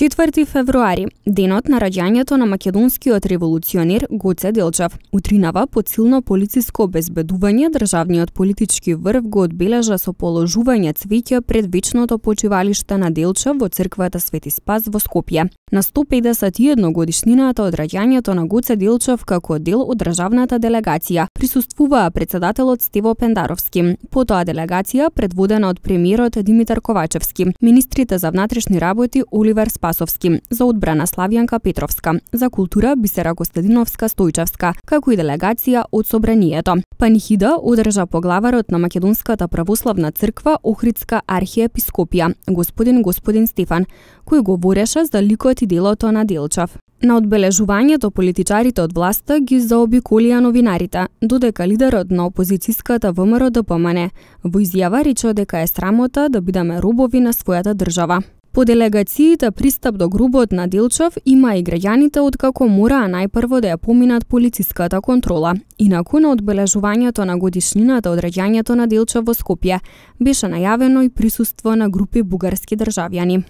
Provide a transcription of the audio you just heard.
4 февруари, денот на раѓањето на македонскиот револуционер Гоце Делчев. Утринава под силно полициско обезбедување, државниот политички врв го одбележа со положување цвеќе пред вечното почивалиште на Делчев во црквата Свети Спас во Скопје. На 151 годишнината од раѓањето на Гоце Делчев како дел од државната делегација присуствуваа председателот Стево Пендаровски, потоа делегација предводена од премиерот Димитар Ковачевски, министрите за внатрешни работи Оливер Спас Спасовски, за одбрана Славјанка Петровска, за култура Бисера Костадиновска Стојчевска, како и делегација од собранието. Панихида одржа поглаварот на Македонската православна црква Охридска архиепископија, господин господин Стефан, кој говореше за ликот и делото на Делчев. На одбележувањето политичарите од власта ги заобиколија новинарите, додека лидерот на опозицијската ВМРО помане, во изјава рече дека е срамота да бидеме робови на својата држава. По делегациите пристап до грубот на Делчев има и граѓаните откако мораа најпрво да ја поминат полициската контрола. Инаку на одбележувањето на годишнината од раѓањето на Делчев во Скопје беше најавено и присуство на групи бугарски државјани.